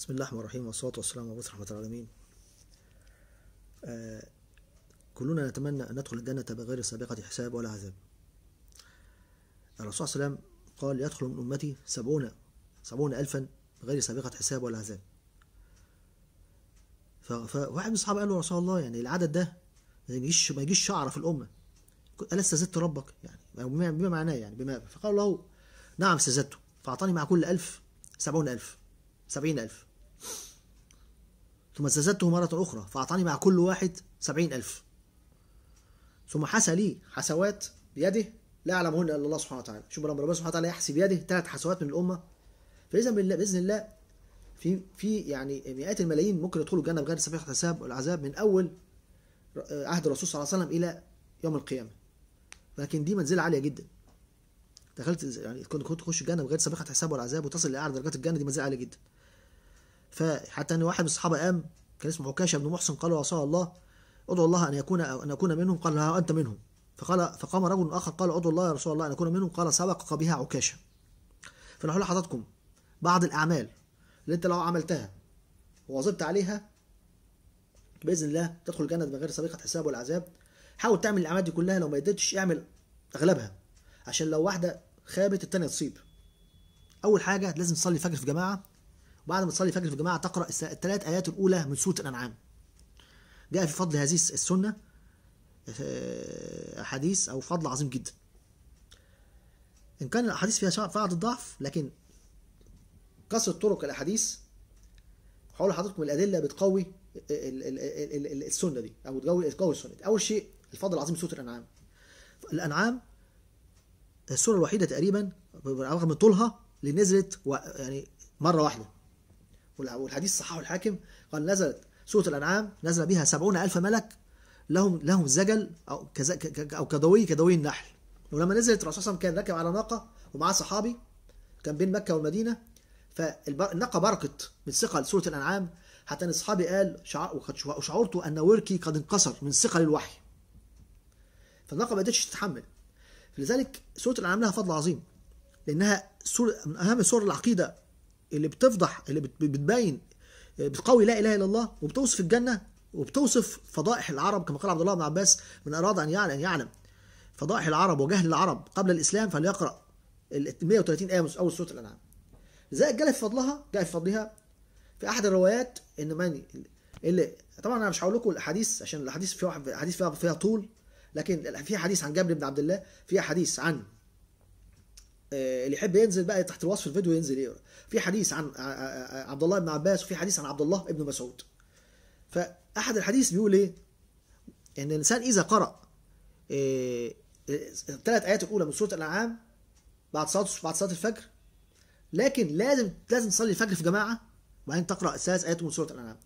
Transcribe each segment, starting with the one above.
بسم الله الرحمن الرحيم والصلاة والسلام على رحمة العالمين آه كلنا نتمنى أن ندخل الجنة بغير سابقة حساب ولا عذاب الرسول صلى الله عليه وسلم قال يدخل من أمتي سبعون سبعون ألفا بغير سابقة حساب ولا عذاب فواحد من الصحابة قال له يا رسول الله يعني العدد ده ما يجيش ما يجيش شعرة في الأمة ألا استزدت ربك يعني بما معناه يعني بما فقال له نعم استزدت فأعطاني مع كل ألف سبعون ألف سبعين ألف ثم زادته مرة أخرى فأعطاني مع كل واحد سبعين ألف ثم حسى لي حسوات بيده لا أعلمهن إلا الله سبحانه وتعالى شوف الأمر ربنا سبحانه وتعالى يحسي بيده ثلاث حسوات من الأمة فإذا بإذن الله في في يعني مئات الملايين ممكن يدخلوا الجنة بغير سابق حساب والعذاب من أول عهد الرسول صلى الله عليه وسلم إلى يوم القيامة لكن دي منزلة عالية جدا دخلت يعني كنت تخش الجنة بغير سابقة حساب والعذاب وتصل لأعلى درجات الجنة دي منزلة عالية جدا فحتى ان واحد من الصحابه قام كان اسمه عكاشه بن محسن قال رسول الله ادعو الله ان يكون ان اكون منهم قال ها انت منهم فقال فقام رجل اخر قال ادعو الله يا رسول الله ان اكون منهم قال سبقك بها عكاشه هقول لحضراتكم بعض الاعمال اللي انت لو عملتها وواظبت عليها باذن الله تدخل الجنه من غير سابقه حساب ولا عذاب حاول تعمل الاعمال دي كلها لو ما قدرتش اعمل اغلبها عشان لو واحده خابت الثانيه تصيب اول حاجه لازم تصلي الفجر في جماعه وبعد ما تصلي الفجر في الجماعه تقرا الثلاث ايات الاولى من سوره الانعام جاء في فضل هذه السنه احاديث آه، او فضل عظيم جدا ان كان الاحاديث فيها بعض الضعف لكن كثره طرق الاحاديث هقول لحضراتكم الادله بتقوي السنه دي او بتقوي تقوي السنه دي اول شيء الفضل العظيم سوره الانعام الانعام السوره الوحيده تقريبا رغم طولها اللي نزلت يعني مره واحده والحديث صححه الحاكم قال نزلت سورة الأنعام نزل بها سبعون ألف ملك لهم لهم زجل أو أو كدوي كدوي النحل ولما نزلت الرسول صلى الله عليه وسلم كان راكب على ناقة ومعاه صحابي كان بين مكة والمدينة فالناقة بركت من ثقل سورة الأنعام حتى أن أصحابي قال وشعرت أن وركي قد انكسر من ثقل الوحي فالناقة ما قدرتش تتحمل فلذلك سورة الأنعام لها فضل عظيم لأنها سورة من أهم سور العقيدة اللي بتفضح اللي بتبين بتقوي لا اله الا الله وبتوصف الجنه وبتوصف فضائح العرب كما قال عبد الله بن عباس من اراد ان يعلم ان يعلم فضائح العرب وجهل العرب قبل الاسلام فليقرا ال 130 ايه اول سوره الانعام. لذلك جاء في فضلها جاء في فضلها في احد الروايات ان من اللي طبعا انا مش هقول لكم الاحاديث عشان الاحاديث فيها احاديث فيها فيها طول لكن في حديث عن جابر بن عبد الله في حديث عن آه، اللي يحب ينزل بقى تحت الوصف الفيديو ينزل يقرا إيه؟ في حديث عن عبد الله بن عباس وفي حديث عن عبد الله بن مسعود فاحد الحديث بيقول ايه ان الانسان اذا قرا آه، الثلاث ايات الاولى من سوره الانعام بعد صلاه بعد صلاه الفجر لكن لازم لازم تصلي الفجر في جماعه وبعدين تقرا الثلاث ايات من سوره الانعام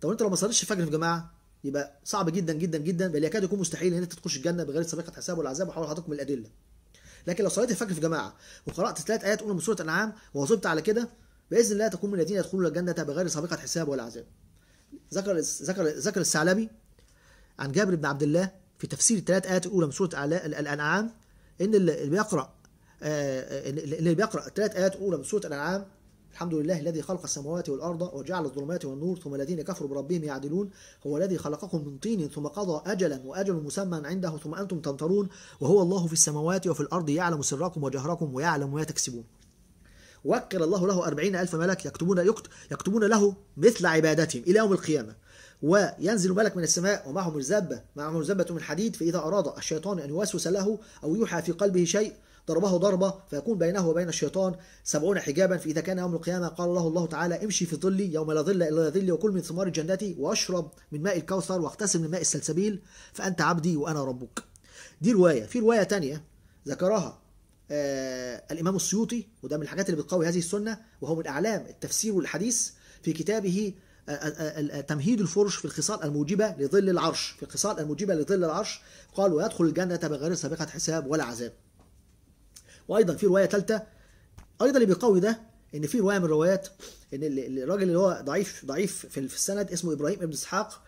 طب انت لو ما صليتش الفجر في جماعه يبقى صعب جدا جدا جدا بل يكاد يكون مستحيل ان انت تخش الجنه بغير سابقه حساب والعذاب وحاول حضرتك من الادله لكن لو صليت الفجر في جماعه وقرات ثلاث ايات اولى من سوره الانعام وواظبت على كده باذن الله تكون من الذين يدخلون الجنه بغير سابقه حساب ولا عذاب ذكر ذكر ذكر الثعلبي عن جابر بن عبد الله في تفسير الثلاث ايات الاولى من سوره الانعام ان اللي بيقرا آه، آه، ان اللي بيقرا الثلاث ايات الاولى من سوره الانعام الحمد لله الذي خلق السماوات والأرض وجعل الظلمات والنور ثم الذين كفروا بربهم يعدلون هو الذي خلقكم من طين ثم قضى أجلا وأجل مسمى عنده ثم أنتم تمترون وهو الله في السماوات وفي الأرض يعلم سركم وجهركم ويعلم ما تكسبون وكل الله له أربعين ألف ملك يكتبون, يكتبون له مثل عبادتهم إلى يوم القيامة وينزل ملك من السماء ومعهم الزبة معهم الزبة من حديد فإذا أراد الشيطان أن يوسوس له أو يوحى في قلبه شيء ضربه ضربة فيكون بينه وبين الشيطان سبعون حجابا فإذا كان يوم القيامة قال الله الله تعالى امشي في ظلي يوم لا ظل إلا ظلي وكل من ثمار جنتي واشرب من ماء الكوثر واغتسل من ماء السلسبيل فأنت عبدي وأنا ربك دي رواية في رواية تانية ذكرها آه الإمام السيوطي وده من الحاجات اللي بتقوي هذه السنة وهو من أعلام التفسير والحديث في كتابه آه، آه، آه، تمهيد الفرش في الخصال الموجبة لظل العرش في الخصال الموجبة لظل العرش قال ويدخل الجنة بغير سابقة حساب ولا عذاب وايضا في روايه ثالثه ايضا اللي بيقوي ده ان في روايه من الروايات ان الراجل اللي هو ضعيف ضعيف في السند اسمه ابراهيم ابن اسحاق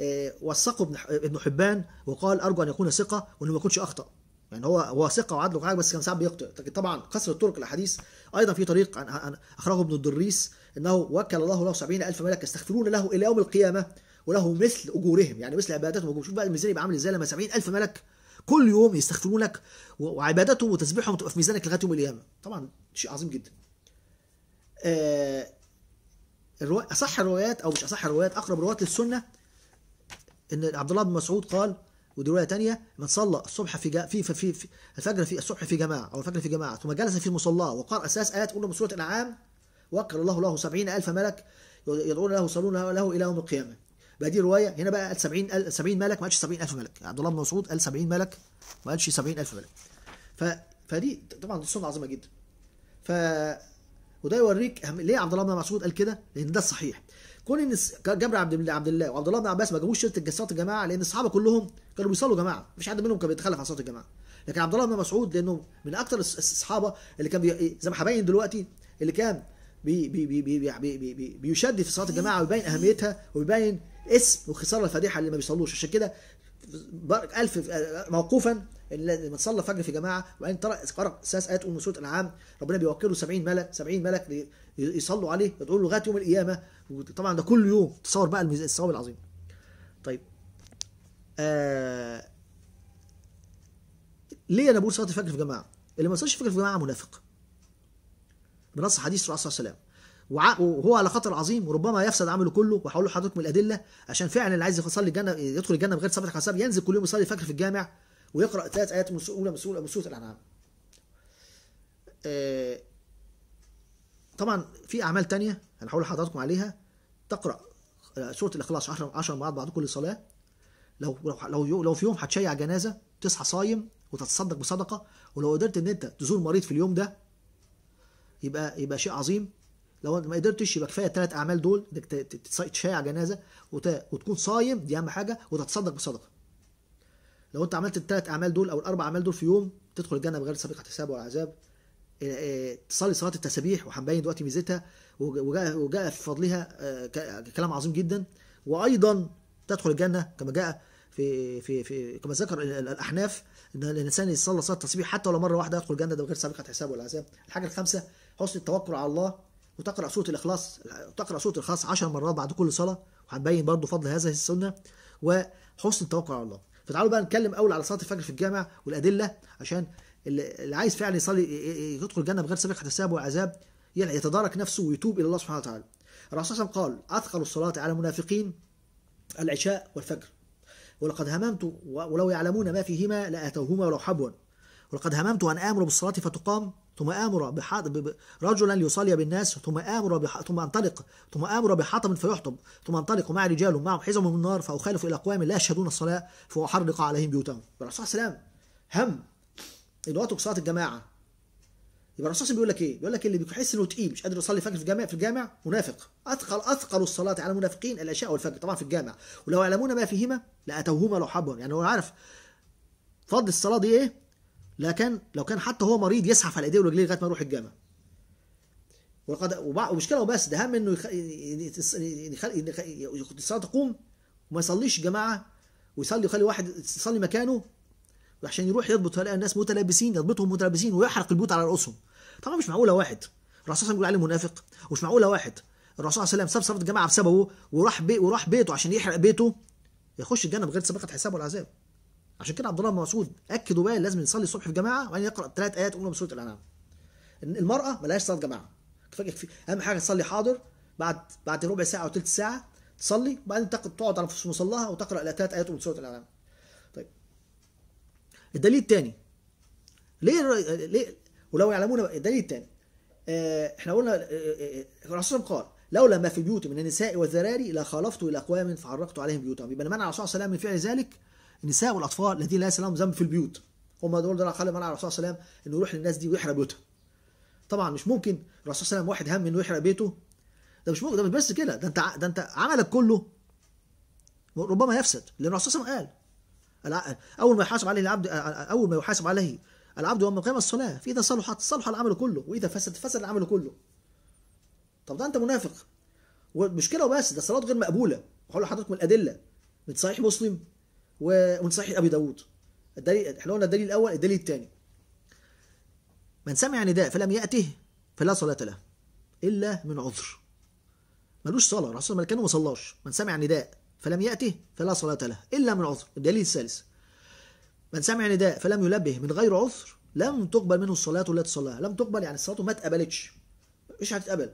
آه، وثقه ابن ابن حبان وقال ارجو ان يكون ثقه وانه ما يكونش اخطا يعني هو هو ثقه وعدل وحاجه بس كان ساعات بيخطئ طبعا قصر الطرق الاحاديث ايضا في طريق عن اخرجه ابن الدريس انه وكل الله له 70000 ملك يستغفرون له الى يوم القيامه وله مثل اجورهم يعني مثل عباداتهم شوف بقى الميزان يبقى عامل ازاي لما 70000 ملك كل يوم يستغفرون لك وعبادتهم وتسبيحهم تبقى في ميزانك لغايه يوم القيامه طبعا شيء عظيم جدا آه اصح الروايات او مش اصح الروايات اقرب روايات للسنه ان عبد الله بن مسعود قال ودي روايه ثانيه من صلى الصبح في, في, في, الفجر في الصبح في جماعه او الفجر في جماعه ثم جلس في المصلى وقرأ اساس ايات قلنا من سوره الانعام وكر الله له سبعين الف ملك يدعون له يصلون له الى يوم القيامه بقى دي روايه هنا بقى قال 70 70 ملك ما قالش 70000 ملك عبد الله بن مسعود قال 70 ملك ما قالش 70000 ملك ف فدي طبعا دي سنه عظيمه جدا ف وده يوريك ليه عبد الله بن مسعود قال كده لان ده الصحيح كون ان جابر عبد الله عبد الله وعبد الله بن عباس ما جابوش شرط صلاه الجماعه لان الصحابه كلهم كانوا بيصلوا جماعه مفيش حد منهم كان بيتخلف عن صلاه الجماعه لكن عبد الله بن مسعود لانه من اكثر الصحابه اللي كان بي... زي ما هبين دلوقتي اللي كان بي بي بي بي بي بي بي بيشدد في صلاه الجماعه ويبين اهميتها ويبين اسم وخساره الفضيحه اللي ما بيصلوش عشان كده ألف آه، موقوفا لما تصلى الفجر في جماعه وبعدين قرأ ساس ايات ام سوره الانعام ربنا بيوكله 70 ملك 70 ملك يصلوا عليه يدعوا له لغايه يوم القيامه وطبعا ده كل يوم تصور بقى الثواب العظيم. طيب آه ليه انا بقول صلاه الفجر في جماعه؟ اللي ما يصليش الفجر في جماعه منافق. بنص حديث الرسول صلى الله عليه وسلم وهو على خطر عظيم وربما يفسد عمله كله وهقول لحضرتك من الادله عشان فعلا اللي عايز يصلي الجنه يدخل الجنه بغير صفحه حساب ينزل كل يوم يصلي الفجر في الجامع ويقرا ثلاث ايات من اولى من سوره من سوره الانعام. طبعا في اعمال ثانيه انا هقول لحضراتكم عليها تقرا آه، سوره الاخلاص 10 10 مرات بعد كل صلاه لو لو لو في يوم هتشيع جنازه تصحى صايم وتتصدق بصدقه ولو قدرت ان انت تزور مريض في اليوم ده يبقى يبقى شيء عظيم لو ما قدرتش يبقى كفايه الثلاث اعمال دول انك تشيع جنازه وتكون صايم دي اهم حاجه وتتصدق بصدقه لو انت عملت الثلاث اعمال دول او الاربع اعمال دول في يوم تدخل الجنه بغير سابق احتساب ولا عذاب إيه، إيه، تصلي صلاه التسابيح وهنبين دلوقتي ميزتها وجاء وجاء في فضلها آه، كلام عظيم جدا وايضا تدخل الجنه كما جاء في في في كما ذكر الاحناف ان الانسان يصلي صلاه التسبيح حتى ولو مره واحده يدخل الجنه ده بغير سابقه حساب ولا عذاب الحاجه الخامسه حسن التوكل على الله وتقرأ سورة الإخلاص تقرأ سورة الإخلاص 10 مرات بعد كل صلاة وهنبين برضه فضل هذه السنة وحسن التوكل على الله فتعالوا بقى نتكلم أول على صلاة الفجر في الجامع والأدلة عشان اللي عايز فعلا يصلي يدخل الجنة بغير سابق حساب وعذاب يتدارك نفسه ويتوب إلى الله سبحانه وتعالى الرسول صلى الله عليه وسلم قال أثقل الصلاة على المنافقين العشاء والفجر ولقد هممت ولو يعلمون ما فيهما لأتوهما ولو حبوا ولقد هممت أن آمر بالصلاة فتقام ثم آمر بحطب رجلا ليصلي بالناس ثم آمر ثم أنطلق ثم آمر بحطب فيحطب ثم أنطلق مع رجال معهم حزم من النار فأخالف إلى أقوام لا يشهدون الصلاة فأحرق عليهم بيوتهم الرسول صلى الله عليه وسلم هم الوقت صلاة الجماعة يبقى الرسول بيقول لك ايه؟ بيقول لك اللي بيحس انه تقيل مش قادر يصلي الفجر في الجامع في الجامع منافق اثقل اثقل الصلاه على المنافقين العشاء والفجر طبعا في الجامع ولو يعلمون ما فيهما لاتوهما لو حبهم يعني هو عارف فضل الصلاه دي ايه؟ لكن لو كان حتى هو مريض يزحف على ايديه ورجليه لغايه ما يروح الجامع ولقد ومش كده وبس ده هم انه يخ... الصلاه تقوم وما يصليش جماعه ويصلي يخلي واحد يصلي مكانه عشان يروح يضبط هلاقي الناس متلبسين يضبطهم متلبسين ويحرق البيوت على رؤوسهم طبعا مش معقوله واحد الرسول صلى الله عليه وسلم منافق ومش معقوله واحد الرسول صلى الله عليه وسلم ساب صلاه الجماعه بسببه وراح بي وراح بيته عشان يحرق بيته يخش الجنه بغير سابقه حساب ولا عذاب عشان كده عبد الله بن مسعود اكد وقال لازم يصلي الصبح في جماعه وبعدين يقرا ثلاث ايات قلنا بسوره الانعام المراه ما لهاش صلاه جماعه كفايه اهم حاجه تصلي حاضر بعد بعد ربع ساعه او ثلث ساعه تصلي وبعدين تقعد على مصلاها وتقرا ثلاث ايات من سوره الانعام طيب الدليل الثاني ليه ليه ولو يعلمون الدليل الثاني آه، احنا قلنا آه، آه، الرسول صلى قال لولا ما في بيوتي من النساء والذراري لخالفت الى اقوام فعرقت عليهم بيوتهم يبقى المنع الرسول صلى الله عليه وسلم من فعل ذلك النساء والاطفال الذين ليس لهم ذنب في البيوت هم دول دول خلى منع الرسول صلى الله عليه وسلم انه يروح للناس دي ويحرق بيوتها طبعا مش ممكن الرسول صلى الله عليه وسلم واحد هم انه يحرق بيته ده مش ممكن ده مش بس كده ده انت ده انت عملك كله ربما يفسد لان الرسول صلى الله عليه وسلم قال اول ما يحاسب عليه العبد اول ما يحاسب عليه العبد يوم القيامه الصلاه فاذا صلحت صلح العمل كله واذا فسد فسد العمل كله طب ده انت منافق والمشكله وبس ده الصلاه غير مقبوله هقول لحضرتك من الادله من صحيح مسلم ومن صحيح ابي داوود الدليل احنا قلنا الدليل الاول الدليل الثاني من سمع نداء فلم ياته فلا صلاه له الا من عذر ملوش صلاه الرسول ما كان ما صلاش من سمع نداء فلم ياته فلا صلاه له الا من عذر الدليل الثالث من سمع نداء فلم يلبه من غير عذر لم تقبل منه الصلاه التي صلاها لم تقبل يعني صلاته ما اتقبلتش مش هتتقبل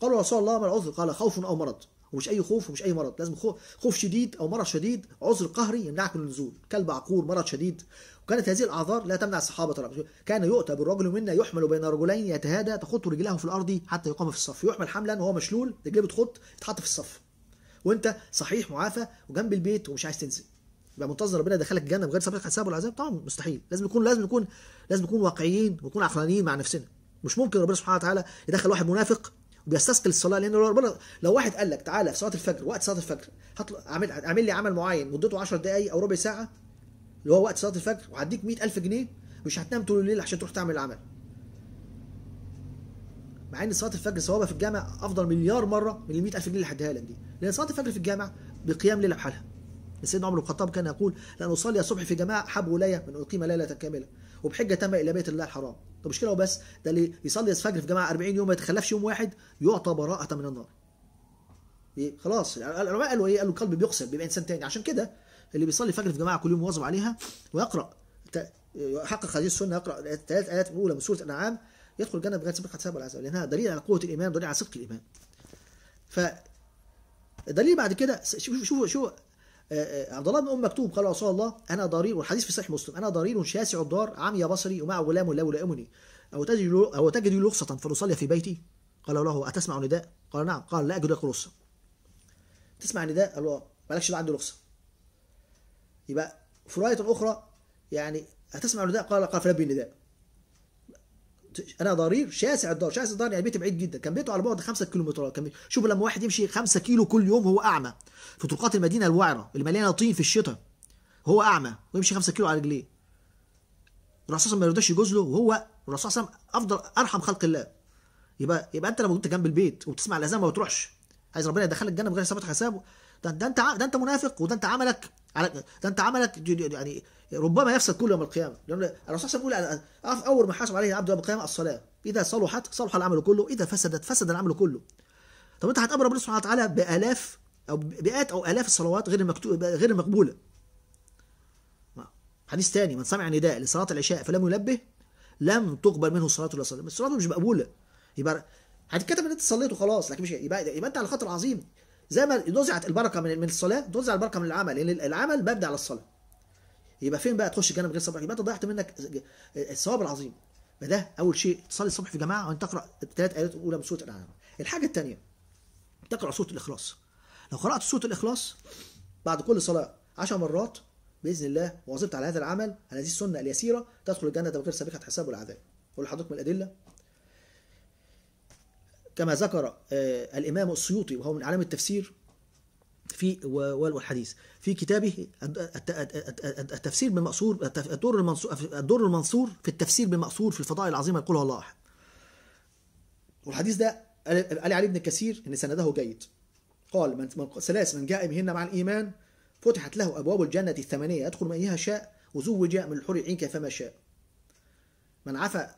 قالوا يا رسول الله ما العذر قال خوف او مرض ومش اي خوف ومش اي مرض لازم خوف شديد او مرض شديد عذر قهري يمنعك من النزول كلب عقور مرض شديد وكانت هذه الاعذار لا تمنع الصحابه طبعا كان يؤتى بالرجل منا يحمل بين رجلين يتهادى تخط رجلاه في الارض حتى يقام في الصف يحمل حملا وهو مشلول رجليه بتخط تتحط في الصف وانت صحيح معافى وجنب البيت ومش عايز تنزل يبقى منتظر ربنا يدخلك الجنه غير سابق حساب ولا عذاب طبعا مستحيل لازم نكون لازم نكون لازم نكون واقعيين ونكون عقلانيين مع نفسنا مش ممكن ربنا سبحانه وتعالى يدخل واحد منافق بيستثقل الصلاه لان ربنا لو واحد قال لك تعالى في صلاه الفجر وقت صلاه الفجر هطلع اعمل اعمل لي عمل معين مدته 10 دقائق او ربع ساعه اللي هو وقت صلاه الفجر وهديك 100000 جنيه مش هتنام طول الليل عشان تروح تعمل العمل مع ان صلاه الفجر صوابها في الجامع افضل مليار مره من ال 100000 جنيه اللي هديها لك دي لان صلاه الفجر في الجامع بقيام ليله بحالها سيدنا عمر بن الخطاب كان يقول لان اصلي الصبح في جماعه حب ولايه من اقيم ليله كامله وبحجه تامه الى بيت الله الحرام طب مش كده وبس ده اللي يصلي الفجر في جماعه 40 يوم ما يتخلفش يوم واحد يعطى براءه من النار إيه؟ خلاص يعني العلماء قالوا ايه قالوا القلب بيقسم بيبقى انسان تاني عشان كده اللي بيصلي الفجر في جماعه كل يوم مواظب عليها ويقرا يحقق هذه السنه يقرا الثلاث ايات الاولى من سوره الانعام يدخل الجنه بغير سابق حساب العذاب لانها دليل على قوه الايمان دليل على صدق الايمان ف الدليل بعد كده شوفوا شوفوا شوف عبد الله بن ام مكتوب قال رسول الله انا ضرير والحديث في صحيح مسلم انا ضرير شاسع الدار عمي بصري ومع غلام لا يلائمني او تجد او تجد لي رخصه فنصلي في بيتي قال له اتسمع نداء قال نعم قال لا اجد لك رخصه تسمع نداء قال له مالكش عندي رخصه يبقى في روايه اخرى يعني اتسمع النداء قال قال فلبي النداء انا ضرير شاسع الدار شاسع الدار يعني بيت بعيد جدا كان بيته على بعد 5 كيلومترات كان شوف لما واحد يمشي 5 كيلو كل يوم هو اعمى في طرقات المدينه الوعره اللي مليانه طين في الشتاء هو اعمى ويمشي 5 كيلو على رجليه الرسول ما يرضاش يجوز له وهو الرسول صلى افضل ارحم خلق الله يبقى يبقى انت لما كنت جنب البيت وبتسمع الاذان ما بتروحش عايز ربنا يدخلك الجنه غير حساب حسابه ده, ده انت ده انت منافق وده انت عملك على ده انت عملك يعني ربما يفسد كل يوم القيامة لأن الرسول صلى الله عليه وسلم يقول أول ما حاسب عليه العبد يوم القيامة الصلاة إذا صلحت صلح العمل كله إذا فسدت فسد العمل كله طب أنت هتامر ربنا سبحانه وتعالى بآلاف أو بئات أو آلاف الصلوات غير المكتوب غير المقبولة حديث ثاني من سمع نداء لصلاة العشاء فلم ينبه لم تقبل منه صلاته ولا صلاة الصلاة مش مقبولة يبقى هتتكتب ان انت صليت وخلاص لكن مش يبقى يبقى انت على خطر عظيم زي ما نزعت البركه من من الصلاه تنزع البركه من العمل لان يعني العمل مبني على الصلاه يبقى فين بقى تخش الجنه من غير صبرك يبقى انت ضيعت منك الثواب العظيم يبقى ده اول شيء تصلي الصبح في جماعه وانت تقرا الثلاث ايات الاولى من سوره الانعام الحاجه الثانيه تقرا سوره الاخلاص لو قرات سوره الاخلاص بعد كل صلاه 10 مرات باذن الله وواظبت على هذا العمل على هذه السنه اليسيره تدخل الجنه غير سابقه حساب ولا عذاب اقول لحضرتك من الادله كما ذكر آه، الامام السيوطي وهو من اعلام التفسير في والحديث في كتابه التفسير بالمقصور الدور المنصور الدور المنصور في التفسير بالمقصور في الفضائل العظيمه يقولها الله احد والحديث ده قال علي بن كثير ان سنده جيد قال من ثلاث من جاء بهن مع الايمان فتحت له ابواب الجنه الثمانيه يدخل من ايها شاء وزوج من الحور عين كيفما شاء من عفى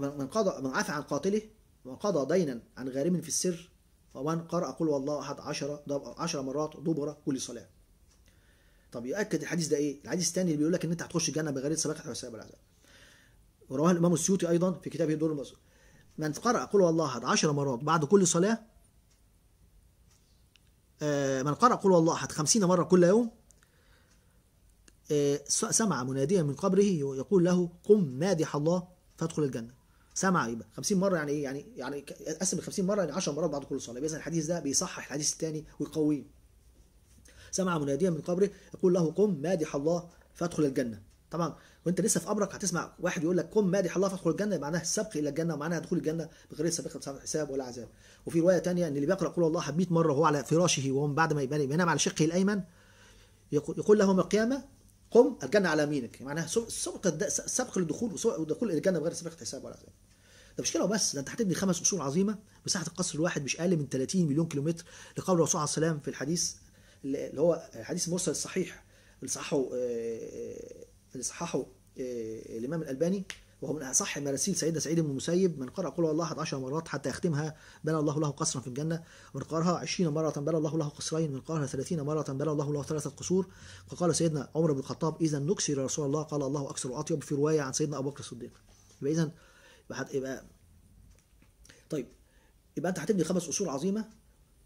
من قضى من عفى عن قاتله وقضى دينا عن غارم في السر فمن قرأ قل والله أحد عشرة, عشرة مرات دبر كل صلاة طب يؤكد الحديث ده ايه؟ الحديث الثاني اللي بيقول لك ان انت هتخش الجنه بغير حتى حساب العذاب. ورواه الامام السيوطي ايضا في كتابه دور المصر. من قرأ قل والله احد 10 مرات بعد كل صلاه آه من قرأ قل والله احد 50 مره كل يوم آه سمع مناديا من قبره يقول له قم مادح الله فادخل الجنه. سمع يبقى 50 مره يعني ايه يعني يعني قسم 50 مره يعني 10 مرات بعد كل صلاه اذا الحديث ده بيصحح الحديث الثاني ويقويه سمع مناديا من قبره يقول له قم مادح الله فادخل الجنه طبعا وانت لسه في قبرك هتسمع واحد يقول لك قم مادح الله فادخل الجنه معناها السبق الى الجنه ومعناها دخول الجنه بغير سابقه حساب ولا عذاب وفي روايه ثانيه ان اللي بيقرا قول الله 100 مره وهو على فراشه وهو بعد ما ينام على شقه الايمن يقول لهم القيامه قم الجنه على يمينك معناها سبق سبق للدخول ودخول الجنه بغير سابقه حساب ولا حساب ده مش كده وبس ده انت هتبني خمس قصور عظيمه مساحه القصر الواحد مش اقل من 30 مليون كيلومتر لقول الرسول عليه السلام في الحديث اللي هو الحديث المرسل الصحيح اللي صححه آه، آه، اللي صححه آه، الامام الالباني وهو من أصح مراسيل سيدنا سعيد بن المسيب من قرأ قول الله 11 مرات حتى يختمها بنى الله له قصرا في الجنة من قرأها 20 مرة بنى الله له قصرين من قرأها 30 مرة بنى الله له ثلاثة قصور فقال سيدنا عمر بن الخطاب إذا نكسر يا رسول الله قال الله أكثر وأطيب في رواية عن سيدنا أبو بكر الصديق يبقى إذا يبقى طيب يبقى أنت هتبني خمس أصول عظيمة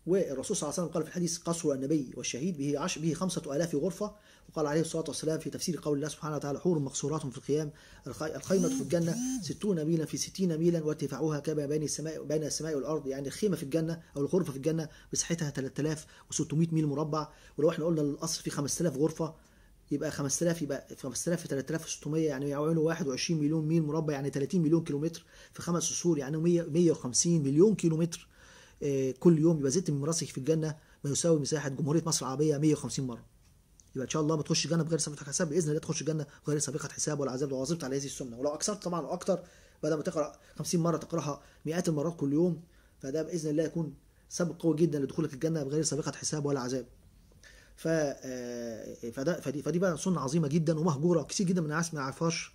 والرسول صلى الله عليه وسلم قال في الحديث قصر النبي والشهيد به عش به 5000 غرفة وقال عليه الصلاة والسلام في تفسير قول الله سبحانه وتعالى حور مقصورات في القيام الخيمة في الجنة 60 ميلا في 60 ميلا وارتفاعها كما بين السماء بين السماء والأرض يعني الخيمة في الجنة أو الغرفة في الجنة مساحتها 3600 ميل مربع ولو احنا قلنا القصر فيه 5000 غرفة يبقى 5000 يبقى 5000 في 3600 يعني يعملوا 21 مليون ميل مربع يعني 30 مليون كيلومتر في خمس سور يعني 150 مليون كيلومتر آه، كل يوم يبقى زدت من مراسك في الجنه ما يساوي مساحه جمهوريه مصر العربيه 150 مره يبقى ان شاء الله بتخش الجنه بغير سابقه حساب باذن الله تخش الجنه بغير سابقه حساب ولا عذاب لو عظمت على هذه السنه ولو اكثرت طبعا اكثر بدل ما تقرا 50 مره تقراها مئات المرات كل يوم فده باذن الله يكون سبب قوي جدا لدخولك الجنه بغير سابقه حساب ولا عذاب ف آه، فده فدي فدي بقى سنه عظيمه جدا ومهجوره كتير جدا من الناس ما يعرفهاش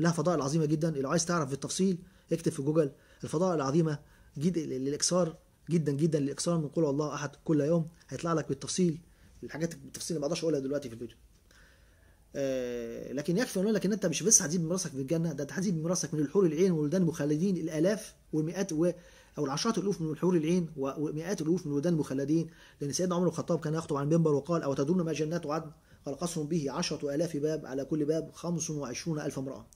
لها فضائل عظيمه جدا لو عايز تعرف بالتفصيل اكتب في جوجل الفضائل العظيمه جدا للاكثار جدا جدا للاكثار من قول الله احد كل يوم هيطلع لك بالتفصيل الحاجات بالتفصيل اللي ما اقدرش اقولها دلوقتي في الفيديو آه لكن يكفي ان اقول لك ان انت مش بس هتجيب ميراثك في الجنه ده انت هتجيب ميراثك من الحور العين والولدان المخلدين الالاف والمئات و او العشرات الالوف من الحور العين ومئات الالوف من الولدان المخلدين لان سيدنا عمر بن الخطاب كان يخطب عن المنبر وقال او تدون ما جنات عدن قال قصر به 10000 باب على كل باب 25000 امراه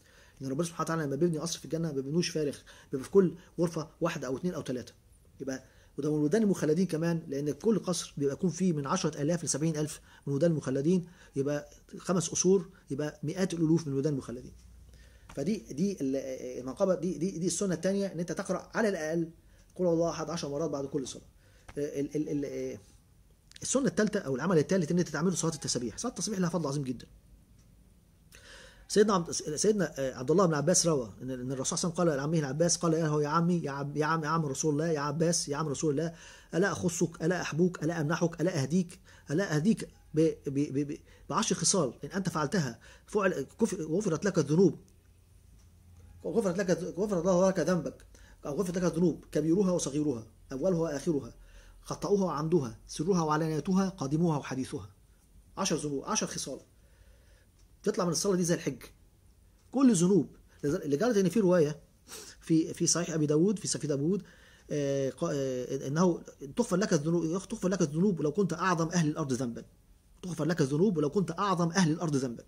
ان ربنا سبحانه وتعالى لما بيبني قصر في الجنه ما بيبنوش فارغ بيبقى في كل غرفه واحده او اثنين او ثلاثه يبقى وده من ودان المخلدين كمان لان كل قصر بيبقى يكون فيه من 10000 ل 70000 من ودان المخلدين يبقى خمس قصور يبقى مئات الالوف من ودان المخلدين فدي دي المقابه دي دي دي السنه الثانيه ان انت تقرا على الاقل قل الله احد 10 مرات بعد كل صلاه السنه الثالثه او العمل الثالث ان انت تعمله صلاه التسبيح صلاه التسبيح لها فضل عظيم جدا سيدنا عبد سيدنا آه، عبد الله بن عباس روى ان الرسول صلى الله عليه وسلم قال لعمه العباس قال له يا عمي يا عم يا عم, رسول الله يا عباس يا عم رسول الله الا اخصك الا احبوك الا امنحك الا اهديك الا اهديك بعشر خصال ان انت فعلتها فعل غفرت لك الذنوب غفرت لك غفر الله لك ذنبك او غفرت لك الذنوب كبيرها وصغيرها اولها واخرها خطاؤها وعمدها سرها وعلانيتها قادمها وحديثها عشر ذنوب عشر خصال تطلع من الصلاه دي زي الحج كل ذنوب لدرجه ان في روايه في في صحيح ابي داود في سفيد داود آه، آه، انه تغفر لك الذنوب تغفر لك الذنوب ولو كنت اعظم اهل الارض ذنبا تغفر لك الذنوب ولو كنت اعظم اهل الارض ذنبا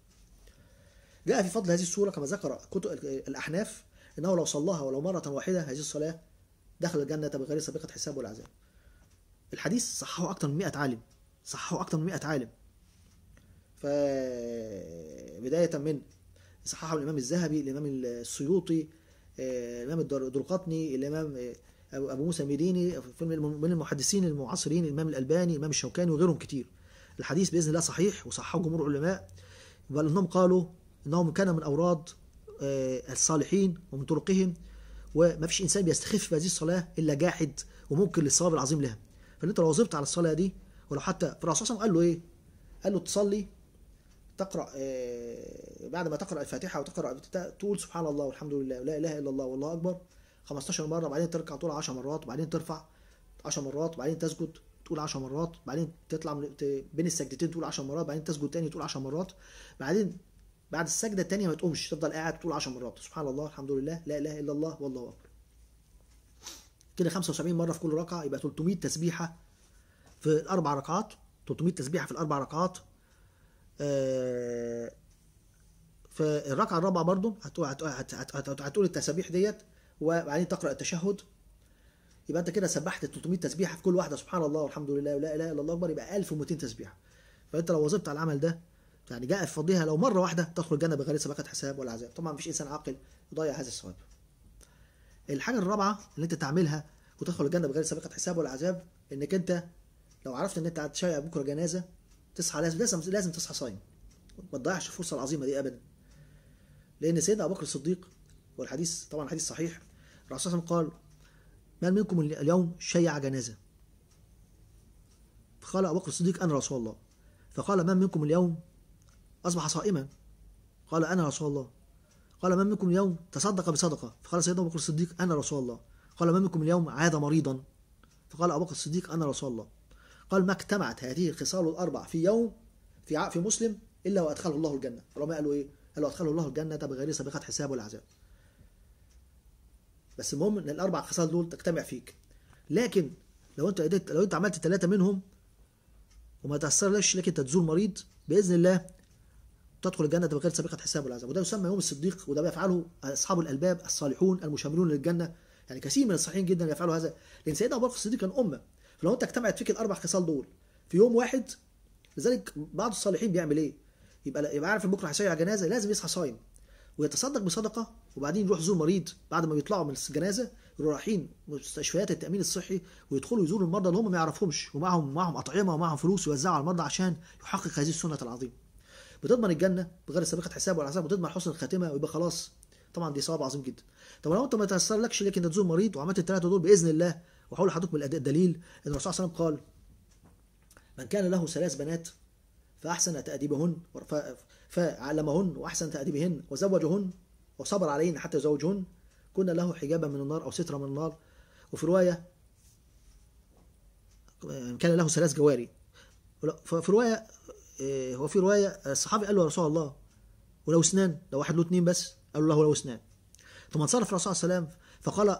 جاء في فضل هذه السوره كما ذكر كتب الاحناف انه لو صلاها ولو مره واحده هذه الصلاه دخل الجنه بغير سابقه حساب ولا عذاب الحديث صححه اكثر من 100 عالم صححه اكثر من 100 عالم فبداية من صححه الإمام الذهبي الإمام السيوطي آه، الإمام الدرقطني الإمام آه، أبو موسى ميديني من المحدثين المعاصرين الإمام الألباني الإمام الشوكاني وغيرهم كتير الحديث بإذن الله صحيح وصححه جمهور العلماء بل أنهم قالوا أنهم كان من أوراد آه، الصالحين ومن طرقهم وما فيش إنسان بيستخف بهذه الصلاة إلا جاحد وممكن للصواب العظيم لها فأنت لو واظبت على الصلاة دي ولو حتى فالرسول صلى الله عليه وسلم قال له إيه؟ قال له تصلي تقرا آه، بعد ما تقرا الفاتحه وتقرا تقول سبحان الله والحمد لله ولا اله الا الله والله اكبر 15 مره وبعدين تركع تقول 10 مرات وبعدين ترفع 10 مرات وبعدين تسجد تقول 10 مرات بعدين تطلع من بين السجدتين تقول 10 مرات بعدين تسجد تاني تقول 10 مرات بعدين بعد السجده الثانيه ما تقومش تفضل قاعد تقول 10 مرات سبحان الله الحمد لله لا اله الا الله والله اكبر كده 75 مره في كل ركعه يبقى 300 تسبيحه في الاربع ركعات 300 تسبيحه في الاربع ركعات آه، فالركعه الرابعه برضو هتقول هتقول, هتقول التسابيح ديت وبعدين تقرا التشهد يبقى انت كده سبحت 300 تسبيحه في كل واحده سبحان الله والحمد لله ولا اله الا الله اكبر يبقى 1200 تسبيحه فانت لو واظبت على العمل ده يعني جاء فضلها لو مره واحده تدخل الجنه بغير سباقة حساب ولا عذاب طبعا مفيش انسان عاقل يضيع هذا الثواب الحاجه الرابعه اللي انت تعملها وتدخل الجنه بغير سباقة حساب ولا عذاب انك انت لو عرفت ان انت هتشيع بكره جنازه تصحى لازم لازم لازم تصحى صايم ما تضيعش الفرصه العظيمه دي ابدا لان سيدنا ابو بكر الصديق والحديث طبعا حديث صحيح الرسول صلى الله عليه وسلم قال من منكم اليوم شيع جنازه فقال ابو بكر الصديق انا رسول الله فقال من منكم اليوم اصبح صائما قال انا رسول الله قال من منكم اليوم تصدق بصدقه فقال سيدنا ابو بكر الصديق انا رسول الله قال من منكم اليوم عاد مريضا فقال ابو بكر الصديق انا رسول الله قال ما اجتمعت هذه الخصال الأربع في يوم في في مسلم إلا وأدخله الله الجنة قال قالوا إيه؟ قالوا أدخله الله الجنة بغير سابقة حساب ولا عذاب بس المهم ان الاربع خصال دول تجتمع فيك لكن لو انت قدرت لو انت عملت ثلاثه منهم وما تاثرش لك انت تزور مريض باذن الله تدخل الجنه بغير سابقه حساب ولا عذاب وده يسمى يوم الصديق وده بيفعله اصحاب الالباب الصالحون المشاملون للجنه يعني كثير من الصالحين جدا يفعلوا هذا لان سيدنا ابو بكر الصديق كان امه فلو انت اجتمعت فيك الاربع خصال دول في يوم واحد لذلك بعض الصالحين بيعمل ايه؟ يبقى يبقى عارف ان بكره هيصلي على جنازه لازم يصحى صايم ويتصدق بصدقه وبعدين يروح يزور مريض بعد ما بيطلعوا من الجنازه يروحوا رايحين مستشفيات التامين الصحي ويدخلوا يزوروا المرضى اللي هم ما يعرفهمش ومعهم معهم اطعمه ومعهم فلوس يوزعوا على المرضى عشان يحقق هذه السنه العظيمه. بتضمن الجنه بغير سابقه حساب ولا حساب وتضمن حسن الخاتمه ويبقى خلاص طبعا دي ثواب عظيم جدا. طب لو انت ما تيسرلكش لك انك تزور مريض وعملت الثلاثه دول باذن الله وحول الاداء الدليل ان الرسول صلى الله عليه وسلم قال من كان له ثلاث بنات فاحسن تاديبهن فعلمهن واحسن تاديبهن وزوجهن وصبر عليهن حتى يزوجهن كنا له حجابا من النار او سترا من النار وفي روايه كان له ثلاث جواري ففي روايه هو آه، في روايه الصحابي قال له يا رسول الله ولو اسنان لو واحد له اثنين بس قال له لو اسنان ثم انصرف الرسول صلى الله عليه وسلم فقال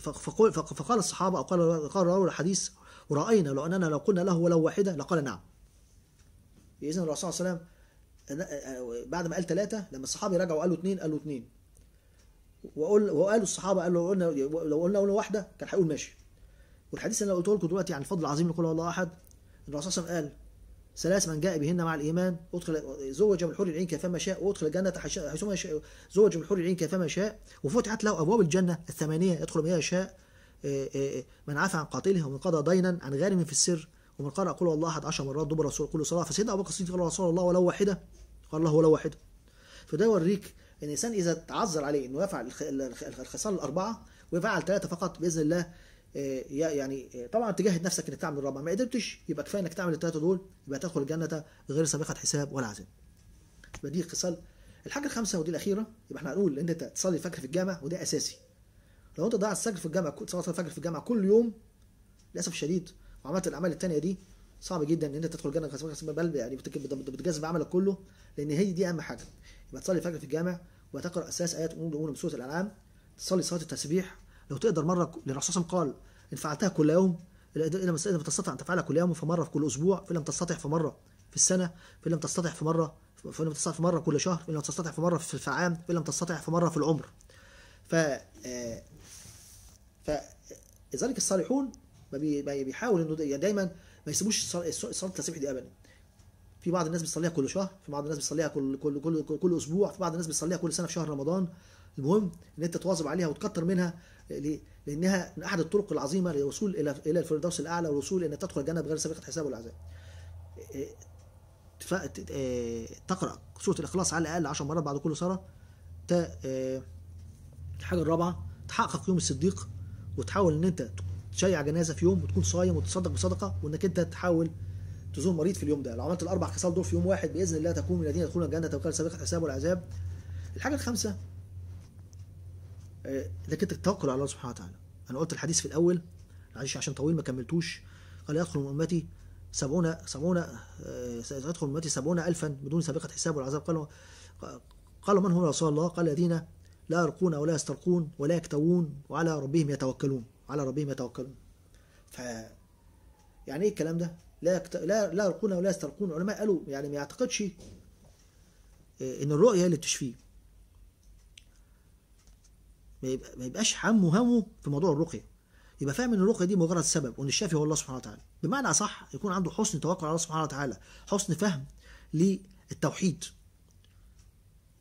فقال الصحابة أو قال قال راوي الحديث ورأينا لو أننا لو قلنا له ولو واحدة لقال نعم إذا الرسول صلى الله عليه وسلم أه- أه- بعد ما قال ثلاثة لما الصحابة رجعوا قالوا اثنين قالوا اثنين وقال وقالوا الصحابة قالوا لو قلنا لو قلنا قلنا واحدة كان هيقول ماشي والحديث اللي أنا قلته لكم دلوقتي عن الفضل العظيم لقول الله أحد الرسول صلى الله عليه وسلم قال ثلاث من جاء بهن مع الإيمان أدخل زوج من حور العين كيفما شاء وأدخل الجنة حيثما شاء زوج من حور العين كيفما شاء وفتحت له أبواب الجنة الثمانية يدخل من يشاء آه، آه، من عفى عن قاتله ومن قضى دينا عن غارم في السر ومن قرأ قل الله أحد عشر مرات دبر رسول كل صلاة فسيدنا أبو بكر الصديق قال رسول الله ولو واحدة قال الله ولو واحدة فده يوريك إن الإنسان إذا تعذر عليه إنه يفعل الخصال الأربعة ويفعل ثلاثة فقط بإذن الله آه، يعني آه، طبعا تجاهد نفسك انك تعمل الرابعه ما قدرتش يبقى كفايه انك تعمل الثلاثه دول يبقى تدخل الجنه غير سابقه حساب ولا عذاب يبقى دي خصال الحاجه الخامسه ودي الاخيره يبقى احنا هنقول ان انت تصلي الفجر في الجامع وده اساسي لو انت ضيعت الفجر في الجامع صلاه الفجر في الجامع كل يوم للاسف الشديد وعملت الاعمال الثانيه دي صعب جدا ان انت تدخل الجنه بل يعني بتجذب عملك كله لان هي دي اهم حاجه يبقى تصلي الفجر في الجامع وتقرا اساس ايات امور من سوره الانعام تصلي صلاه التسبيح لو تقدر مره لان الرسول صلى الله عليه وسلم قال ان فعلتها كل يوم إن لم تستطع أن تفعلها كل يوم فمرة في كل أسبوع فإن لم تستطع فمرة في السنة فإن لم تستطع فمرة فإن لم تستطع فمرة كل شهر فإن لم تستطع فمرة في العام فإن لم تستطع فمرة في العمر ف ف لذلك الصالحون بيحاول انه يعني دايما ما يسيبوش صلاه التسبيح دي ابدا في بعض الناس بيصليها كل شهر في بعض الناس بيصليها كل كل كل كل اسبوع في بعض الناس بيصليها كل سنه في شهر رمضان المهم ان انت تواظب عليها وتكتر منها ليه؟ لانها من احد الطرق العظيمه للوصول الى الى الفردوس الاعلى والوصول ان تدخل الجنه بغير سابقه حساب ولا عذاب. اه، اه، اه، تقرا سوره الاخلاص على الاقل 10 مرات بعد كل صلاه. الحاجه الرابعه تحقق يوم الصديق وتحاول ان انت تشيع جنازه في يوم وتكون صايم وتصدق بصدقه وانك انت تحاول تزور مريض في اليوم ده لو عملت الاربع خصال دول في يوم واحد باذن الله تكون من الذين يدخلون الجنه بغير سابقه حساب والعذاب. الحاجه الخامسه آه، اذا كنت التوكل على الله سبحانه وتعالى انا قلت الحديث في الاول معلش عشان طويل ما كملتوش قال يدخل من امتي سبعون سبعون آه، سيدخل من امتي سبعون الفا بدون سابقه حساب والعذاب قالوا قالوا من هو رسول الله قال الذين لا يرقون ولا يسترقون ولا يكتوون وعلى ربهم يتوكلون على ربهم يتوكلون ف يعني ايه الكلام ده لا يكت... لا لا يرقون ولا يسترقون العلماء قالوا يعني ما يعتقدش آه، ان الرؤيه اللي بتشفيه ما يبقاش همه همه في موضوع الرقيه يبقى فاهم ان الرقيه دي مجرد سبب وان الشافي هو الله سبحانه وتعالى بمعنى اصح يكون عنده حسن توكل على الله سبحانه وتعالى حسن فهم للتوحيد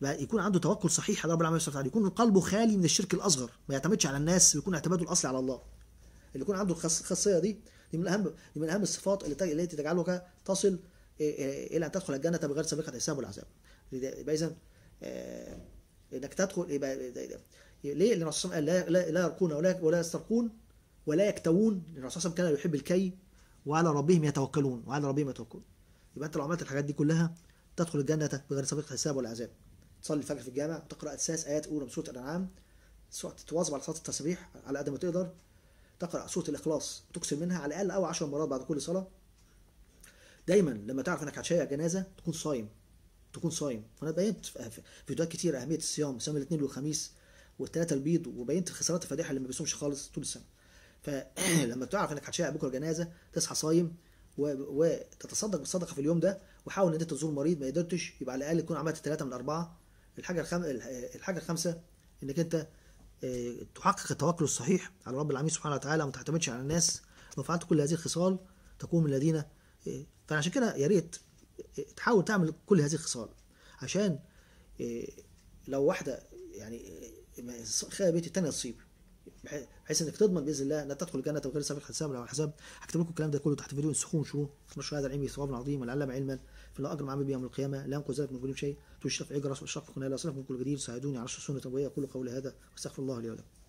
يكون عنده توكل صحيح على رب العالمين سبحانه وتعالى يكون قلبه خالي من الشرك الاصغر ما يعتمدش على الناس ويكون اعتماده الاصلي على الله اللي يكون عنده الخاصيه دي دي من اهم دي من اهم الصفات التي تجعلك تصل الى ان تدخل الجنه بغير سابقه حساب والعذاب يبقى اذا آه، انك تدخل يبقى ليه؟ لأن الرسول قال لا, لا, لا يرقون ولا, ولا يسترقون ولا يكتوون لأن الرسول كان يحب الكي وعلى ربهم يتوكلون وعلى ربهم يتوكلون يبقى أنت لو عملت الحاجات دي كلها تدخل الجنة بغير سابق حساب ولا عذاب تصلي الفجر في الجامع تقرا أساس آيات أولى من سورة الأنعام تتواظب على صلاة التسبيح على قد ما تقدر تقرأ سورة الإخلاص تكسر منها على الأقل أو 10 مرات بعد كل صلاة دايما لما تعرف انك هتشيع جنازه تكون صايم تكون صايم فانا بينت في فيديوهات كتير اهميه الصيام صيام الاثنين والخميس والثلاثه البيض وبينت الخسارات الفادحه اللي ما بيصومش خالص طول السنه فلما بتعرف انك هتشيع بكره جنازه تصحى صايم وتتصدق بالصدقه في اليوم ده وحاول ان انت تزور مريض ما قدرتش يبقى على الاقل تكون عملت ثلاثه من اربعه الحاجه الخم... الحاجه الخامسه انك انت آه، تحقق التوكل الصحيح على رب العالمين سبحانه وتعالى وما تعتمدش على الناس لو فعلت كل هذه الخصال تكون من الذين آه، فعشان كده يا ريت آه، تحاول تعمل كل هذه الخصال عشان لو واحده يعني خير بيتي الثانيه تصيب بحيث انك تضمن باذن الله لا تدخل الجنه وغير سابق الحساب لو حساب هكتب لكم الكلام ده كله تحت فيديو سخون شو نشر هذا العلم ثواب عظيم وعلم علما فلا اجر معامل به يوم القيامه لا ينقذ ذلك من كل شيء تشرف اجرس واشرف كنا لا اصرف من كل جديد ساعدوني على السنه النبويه اقول قولي هذا واستغفر الله لي ولكم